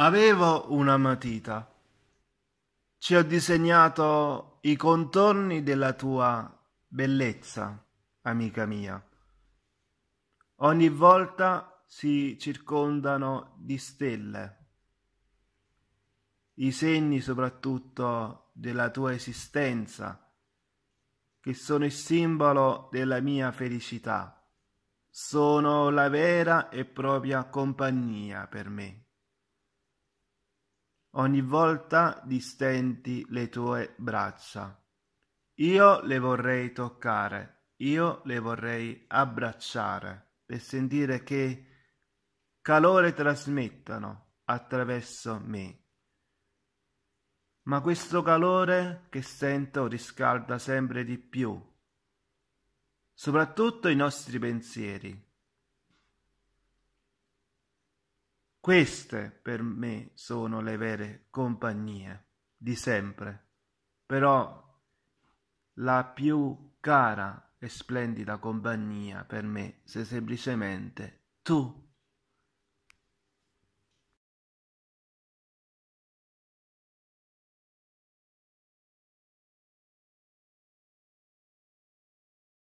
Avevo una matita. Ci ho disegnato i contorni della tua bellezza, amica mia. Ogni volta si circondano di stelle. I segni soprattutto della tua esistenza, che sono il simbolo della mia felicità, sono la vera e propria compagnia per me ogni volta distenti le tue braccia. Io le vorrei toccare, io le vorrei abbracciare per sentire che calore trasmettono attraverso me. Ma questo calore che sento riscalda sempre di più, soprattutto i nostri pensieri Queste per me sono le vere compagnie di sempre, però la più cara e splendida compagnia per me sei semplicemente tu.